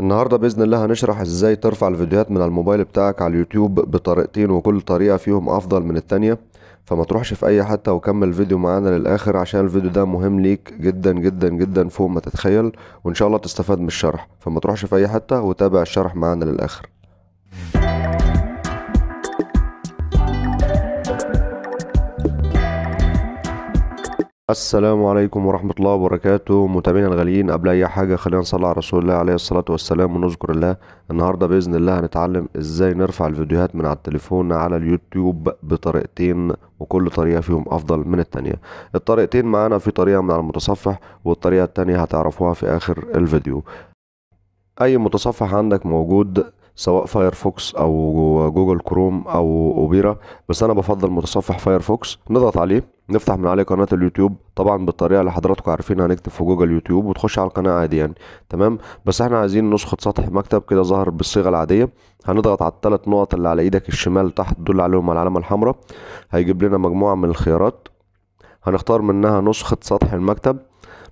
النهاردة بإذن الله هنشرح إزاي ترفع الفيديوهات من الموبايل بتاعك على اليوتيوب بطريقتين وكل طريقة فيهم أفضل من التانية فما تروحش في أي حتة وكمل الفيديو معانا للآخر عشان الفيديو ده مهم ليك جدا جدا جدا فوق ما تتخيل وإن شاء الله تستفاد من الشرح فما تروحش في أي حتة وتابع الشرح معانا للآخر السلام عليكم ورحمة الله وبركاته متابعينا الغاليين قبل أي حاجة خلينا نصلي على رسول الله عليه الصلاة والسلام ونذكر الله النهاردة بإذن الله هنتعلم إزاي نرفع الفيديوهات من على التليفون على اليوتيوب بطريقتين وكل طريقة فيهم أفضل من التانية الطريقتين معانا في طريقة من على المتصفح والطريقة التانية هتعرفوها في آخر الفيديو أي متصفح عندك موجود سواء فايرفوكس او جوجل كروم او اوبيرا بس انا بفضل متصفح فايرفوكس نضغط عليه نفتح من عليه قناه اليوتيوب طبعا بالطريقه اللي حضراتكم عارفينها هنكتب في جوجل يوتيوب وتخش على القناه عادي يعني تمام بس احنا عايزين نسخه سطح مكتب كده ظهر بالصيغه العاديه هنضغط على الثلاث نقط اللي على ايدك الشمال تحت دول عليهم على العلامه الحمراء هيجيب لنا مجموعه من الخيارات هنختار منها نسخه سطح المكتب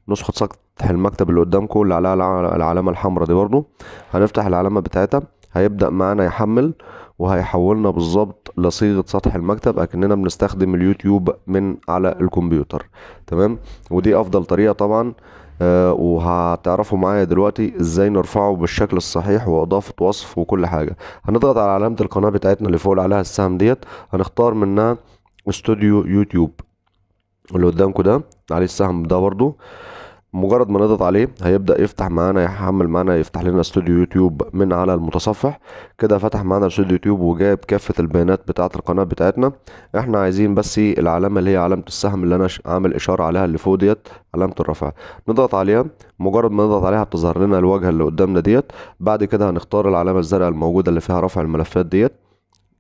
نسخه سطح المكتب اللي قدامكم اللي عليها العلامه الحمراء دي برضو هنفتح العلامه بتاعتها هيبدأ معانا يحمل وهيحولنا بالظبط لصيغة سطح المكتب أكننا بنستخدم اليوتيوب من على الكمبيوتر تمام ودي أفضل طريقة طبعا أه وهتعرفوا معايا دلوقتي ازاي نرفعه بالشكل الصحيح واضافه وصف وكل حاجه هنضغط على علامه القناه بتاعتنا اللي فوق عليها السهم ديت هنختار منها استوديو يوتيوب اللي قدامكم ده عليه السهم ده برضو مجرد ما نضغط عليه هيبدا يفتح معانا يحمل معانا يفتح لنا استوديو يوتيوب من على المتصفح كده فتح معانا استوديو يوتيوب وجاب كافه البيانات بتاعه القناه بتاعتنا احنا عايزين بس ايه العلامه اللي هي علامه السهم اللي انا عامل اشاره عليها اللي فوق ديت علامه الرفع نضغط عليها مجرد ما نضغط عليها بتظهر لنا الواجهه اللي قدامنا ديت بعد كده هنختار العلامه الزرقاء الموجوده اللي فيها رفع الملفات ديت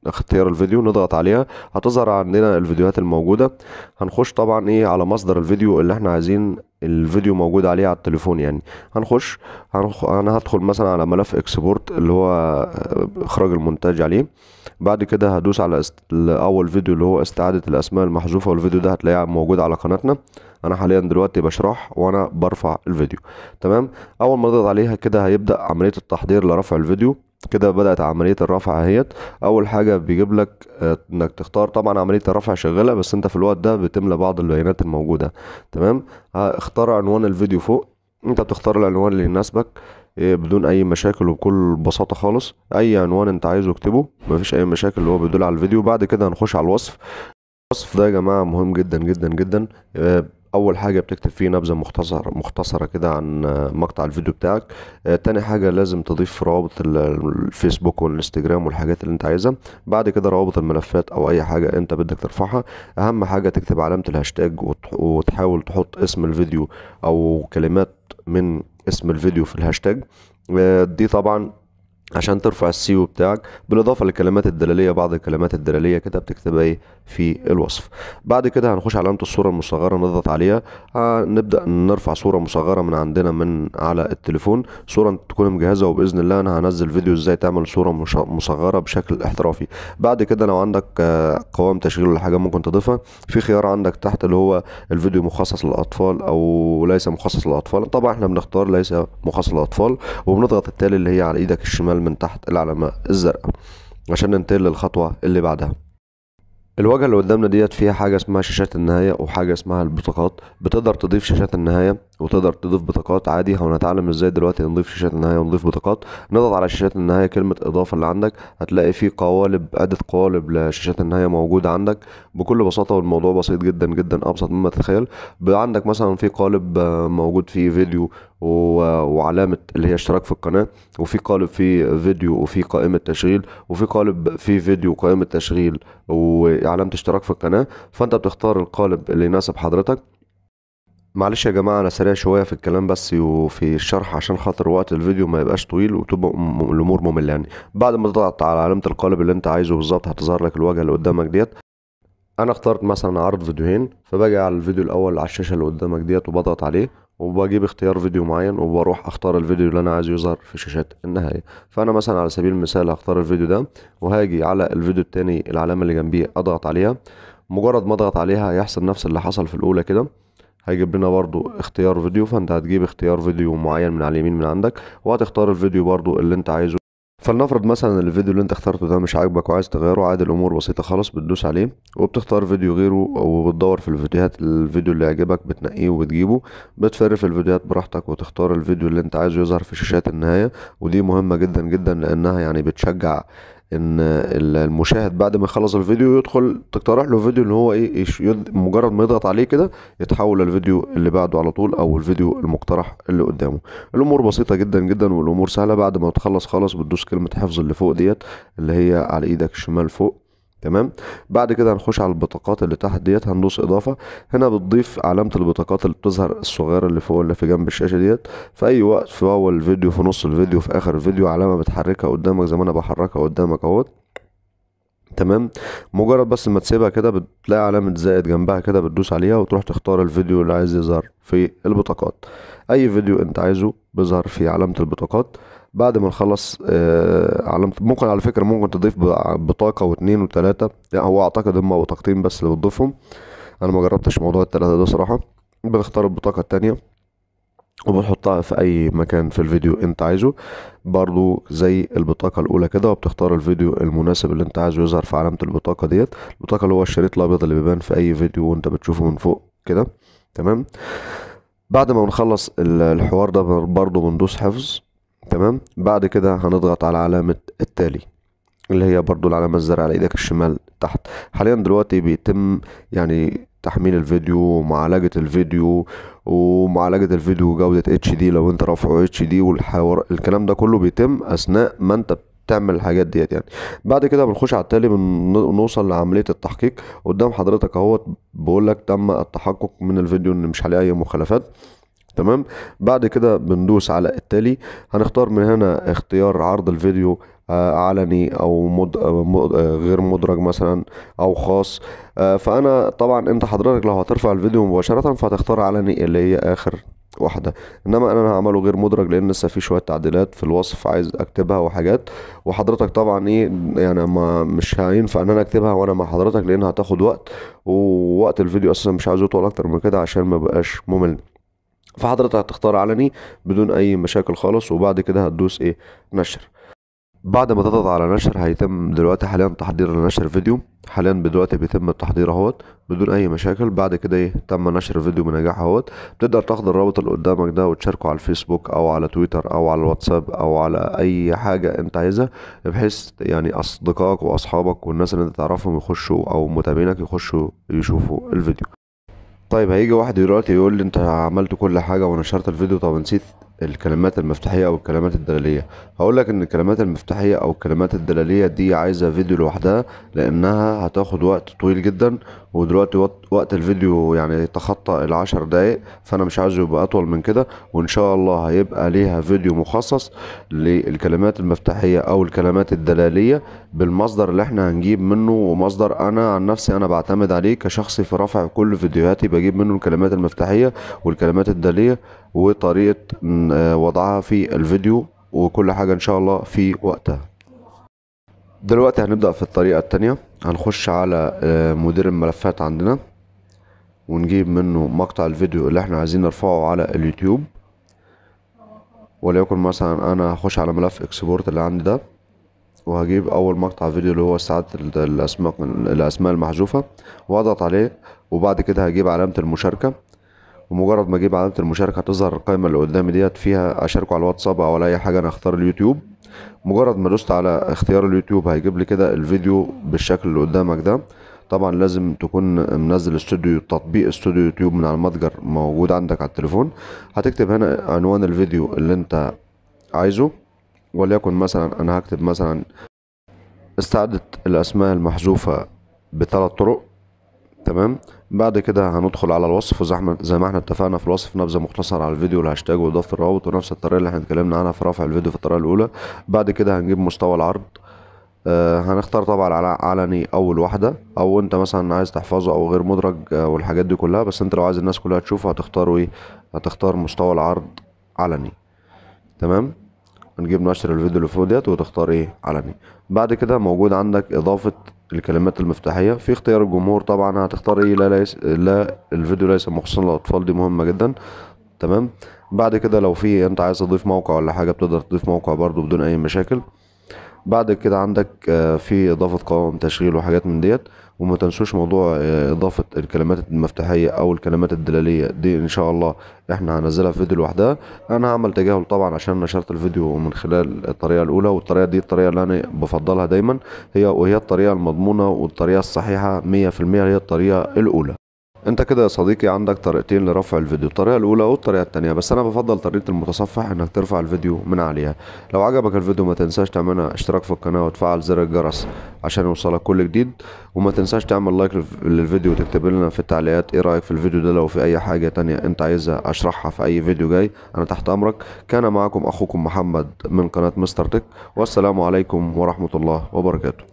اختيار الفيديو نضغط عليها هتظهر عندنا الفيديوهات الموجودة هنخش طبعا ايه على مصدر الفيديو اللي احنا عايزين الفيديو موجود عليه على التليفون يعني هنخش هنخ... انا هدخل مثلا على ملف اكسبورت اللي هو آه، اخراج المونتاج عليه بعد كده هدوس على است... اول فيديو اللي هو استعادة الاسماء المحذوفة والفيديو ده هتلاقيه موجود على قناتنا انا حاليا دلوقتي بشرح وانا برفع الفيديو تمام اول ما اضغط عليها كده هيبدأ عملية التحضير لرفع الفيديو كده بدأت عملية الرفع اهيت أول حاجة بيجيب لك آه، إنك تختار طبعا عملية الرفع شغالة بس أنت في الوقت ده بتملى بعض البيانات الموجودة تمام آه، اختار عنوان الفيديو فوق أنت بتختار العنوان اللي يناسبك آه، بدون أي مشاكل وبكل بساطة خالص أي عنوان أنت عايزه اكتبه مفيش أي مشاكل اللي هو بيدل على الفيديو بعد كده هنخش على الوصف الوصف ده يا جماعة مهم جدا جدا جدا اول حاجه بتكتب فيه نبذه مختصر مختصره كده عن مقطع الفيديو بتاعك آه، تاني حاجه لازم تضيف روابط الفيسبوك والانستجرام والحاجات اللي انت عايزها بعد كده روابط الملفات او اي حاجه انت بدك ترفعها اهم حاجه تكتب علامه الهاشتاج وتحاول تحط اسم الفيديو او كلمات من اسم الفيديو في الهاشتاج آه، دي طبعا عشان ترفع السيو بتاعك بالاضافه للكلمات الدلاليه بعض الكلمات الدلاليه كده بتكتبها ايه في الوصف بعد كده هنخش علامه الصوره المصغره نضغط عليها نبدأ نرفع صوره مصغره من عندنا من على التليفون صوره تكون مجهزه وباذن الله انا هنزل فيديو ازاي تعمل صوره مصغره بشكل احترافي بعد كده لو عندك آه، قوام تشغيل ولا حاجه ممكن تضيفها في خيار عندك تحت اللي هو الفيديو مخصص للاطفال او ليس مخصص للاطفال طبعا احنا بنختار ليس مخصص للاطفال وبنضغط التالي اللي هي على ايدك الشمال من تحت العلامة الزرقاء عشان ننتقل للخطوة اللي بعدها الواجهة اللي قدامنا ديت فيها حاجة اسمها شاشات النهاية وحاجة اسمها البطاقات بتقدر تضيف شاشات النهاية وتقدر تضيف بطاقات عادي هنتعلم ازاي دلوقتي نضيف شاشات النهايه ونضيف بطاقات نضغط على شاشات النهايه كلمه اضافه اللي عندك هتلاقي في قوالب عده قوالب لشاشات النهايه موجوده عندك بكل بساطه والموضوع بسيط جدا جدا ابسط مما تتخيل عندك مثلا في قالب موجود فيه فيديو وعلامة اللي هي اشتراك في القناة وفي قالب فيه فيديو وفي قائمة تشغيل وفي قالب فيه فيديو وقائمة تشغيل وعلامة اشتراك في القناة فانت بتختار القالب اللي يناسب حضرتك معلش يا جماعة أنا سريع شوية في الكلام بس وفي الشرح عشان خاطر وقت الفيديو ما يبقاش طويل وتبقى الأمور مملة يعني بعد ما تضغط على علامة القالب اللي أنت عايزه بالظبط هتظهر لك الواجهة اللي قدامك ديت أنا اخترت مثلا عرض فيديوهين فباجي على الفيديو الأول على الشاشة اللي قدامك ديت وبضغط عليه وبجيب اختيار فيديو معين وبروح اختار الفيديو اللي انا عايز يظهر في شاشات النهاية فانا مثلا على سبيل المثال هختار الفيديو ده وهاجي على الفيديو التاني العلامة اللي جنبيه اضغط عليها مجرد ما اضغط عليها هيحصل نفس اللي حصل في الاولى كده هيجيب لنا برضو اختيار فيديو فانت هتجيب اختيار فيديو معين من على اليمين من عندك وهتختار الفيديو برضو اللي انت عايزه فلنفرض مثلا الفيديو اللي انت اخترته ده مش عاجبك وعايز تغيره عادي الامور بسيطه خالص بتدوس عليه وبتختار فيديو غيره وبتدور في الفيديوهات الفيديو اللي يعجبك بتنقيه وبتجيبه بتفرف الفيديوهات براحتك وتختار الفيديو اللي انت عايزه يظهر في شاشات النهايه ودي مهمه جدا جدا لانها يعني بتشجع ان المشاهد بعد ما يخلص الفيديو يدخل تقترح له فيديو اللي هو ايه مجرد ما يضغط عليه كده يتحول للفيديو اللي بعده على طول او الفيديو المقترح اللي قدامه الامور بسيطه جدا جدا والامور سهله بعد ما تخلص خالص بتدوس كلمه حفظ اللي فوق ديت اللي هي على ايدك الشمال فوق تمام بعد كده هنخش على البطاقات اللي تحت ديت هندوس اضافه هنا بتضيف علامه البطاقات اللي بتظهر الصغيره اللي فوق اللي في جنب الشاشه ديت في اي وقت في اول الفيديو في نص الفيديو في اخر الفيديو علامه بتحركها قدامك زي ما انا بحركها قدامك اهوت تمام مجرد بس ما تسيبها كده بتلاقي علامة زائد جنبها كده بتدوس عليها وتروح تختار الفيديو اللي عايز يظهر في البطاقات اي فيديو انت عايزه بيظهر في علامة البطاقات بعد ما نخلص آه، علامة ممكن على فكرة ممكن تضيف بطاقة واتنين وتلاتة يعني هو اعتقد هما بطاقتين بس اللي بتضيفهم انا ما جربتش موضوع التلاتة ده صراحة بنختار البطاقة التانية وبنحطها في اي مكان في الفيديو انت عايزه برضو زي البطاقة الاولى كده وبتختار الفيديو المناسب اللي انت عايزه يظهر في علامة البطاقة ديت البطاقة اللي هو الشريط الابيض اللي بيبان في اي فيديو وانت بتشوفه من فوق كده تمام بعد ما بنخلص الحوار ده برضو بندوس حفظ تمام بعد كده هنضغط على علامة التالي اللي هي برضو العلامة الزرقاء على ايدك الشمال تحت حاليا دلوقتي بيتم يعني تحميل الفيديو ومعالجة الفيديو ومعالجة الفيديو جودة اتش دي لو انت رافعه اتش دي والحوار الكلام ده كله بيتم اثناء ما انت بتعمل الحاجات ديت يعني بعد كده بنخش على التالي بنوصل لعمليه التحقيق قدام حضرتك اهوت بقول لك تم التحقق من الفيديو ان مش عليه اي مخالفات تمام بعد كده بندوس على التالي هنختار من هنا اختيار عرض الفيديو آه، علني او مد... آه، آه، غير مدرج مثلا او خاص فانا طبعا انت حضرتك لو هترفع الفيديو مباشره فهتختار علني اللي هي اخر واحدة انما انا هعمله غير مدرج لان لسه في شوية تعديلات في الوصف عايز اكتبها وحاجات وحضرتك طبعا ايه يعني ما مش هينفع ان انا اكتبها وانا مع حضرتك لان هتاخد وقت ووقت الفيديو اساسا مش عايزه يطول اكتر من كده عشان ما بقاش ممل فحضرتك هتختار علني بدون اي مشاكل خالص وبعد كده هتدوس ايه نشر بعد ما تضغط على نشر هيتم دلوقتي حاليا تحضير لنشر فيديو حاليا دلوقتي بيتم التحضير اهوت بدون اي مشاكل بعد كده ايه تم نشر فيديو بنجاح اهوت تقدر تاخد الرابط اللي قدامك ده وتشاركه على الفيسبوك او على تويتر او على الواتساب او على اي حاجه انت عايزها بحيث يعني اصدقائك واصحابك والناس اللي انت تعرفهم يخشوا او متابعينك يخشوا يشوفوا الفيديو طيب هيجي واحد دلوقتي يقول لي انت عملت كل حاجه ونشرت الفيديو طب نسيت الكلمات المفتاحية أو الكلمات الدلالية هقول لك إن الكلمات المفتاحية أو الكلمات الدلالية دي عايزة فيديو لوحدها لأنها هتاخد وقت طويل جدا ودلوقتي وقت الفيديو يعني تخطى العشر دقايق فأنا مش عايزه يبقى أطول من كده وإن شاء الله هيبقى ليها فيديو مخصص للكلمات المفتاحية أو الكلمات الدلالية بالمصدر اللي احنا هنجيب منه ومصدر أنا عن نفسي أنا بعتمد عليه كشخصي في رفع كل فيديوهاتي بجيب منه الكلمات المفتاحية والكلمات الدلالية وطريقة آه، وضعها في الفيديو وكل حاجة ان شاء الله في وقتها دلوقتي هنبدأ في الطريقة التانية هنخش على آه، مدير الملفات عندنا ونجيب منه مقطع الفيديو اللي احنا عايزين نرفعه على اليوتيوب وليكن مثلا انا هخش على ملف اكسبورت اللي عندي ده وهجيب اول مقطع فيديو اللي هو استعادة الاسماء المحذوفه واضغط عليه وبعد كده هجيب علامه المشاركه بمجرد ما اجيب علامه المشاركه هتظهر القائمه اللي قدامي ديت فيها اشاركه على الواتساب او على اي حاجه انا اختار اليوتيوب مجرد ما دوست على اختيار اليوتيوب هيجيب لي كده الفيديو بالشكل اللي قدامك ده طبعا لازم تكون منزل استوديو تطبيق استوديو يوتيوب من على المتجر موجود عندك على التليفون هتكتب هنا عنوان الفيديو اللي انت عايزه وليكن مثلا انا هكتب مثلا استعدت الاسماء المحذوفه بثلاث طرق تمام بعد كده هندخل على الوصف زي ما احنا اتفقنا في الوصف نبذه مختصره على الفيديو والهاشتاج واضافه الروابط ونفس الطريقه اللي احنا اتكلمنا عنها في رفع الفيديو في الطريقه الاولى بعد كده هنجيب مستوى العرض آه هنختار طبعا على علني اول واحده او انت مثلا عايز تحفظه او غير مدرج آه والحاجات دي كلها بس انت لو عايز الناس كلها تشوفه هتختاره ايه هتختار مستوى العرض علني تمام هنجيب نشر الفيديو اللي فوق ديت وتختار ايه علني بعد كده موجود عندك اضافه الكلمات المفتاحية في اختيار الجمهور طبعا هتختار ايه لا, ليس لا الفيديو ليس مخصصا للأطفال دي مهمة جدا تمام بعد كده لو في انت عايز تضيف موقع ولا حاجة بتقدر تضيف موقع برضو بدون اي مشاكل بعد كده عندك آه، في اضافه قوائم تشغيل وحاجات من ديت وما تنسوش موضوع آه، اضافه الكلمات المفتاحيه او الكلمات الدلاليه دي ان شاء الله احنا هنزلها في فيديو لوحدها انا هعمل تجاهل طبعا عشان نشرت الفيديو من خلال الطريقه الاولى والطريقه دي الطريقه اللي انا بفضلها دايما هي وهي الطريقه المضمونه والطريقه الصحيحه 100% هي الطريقه الاولى انت كده يا صديقي عندك طريقتين لرفع الفيديو الطريقه الاولى والطريقه الثانيه بس انا بفضل طريقه المتصفح انك ترفع الفيديو من عليها لو عجبك الفيديو ما تنساش تعمل اشتراك في القناه وتفعل زر الجرس عشان يوصلك كل جديد وما تنساش تعمل لايك للفيديو وتكتب لنا في التعليقات ايه رايك في الفيديو ده لو في اي حاجه تانية انت عايزها اشرحها في اي فيديو جاي انا تحت امرك كان معكم اخوكم محمد من قناه مستر تك والسلام عليكم ورحمه الله وبركاته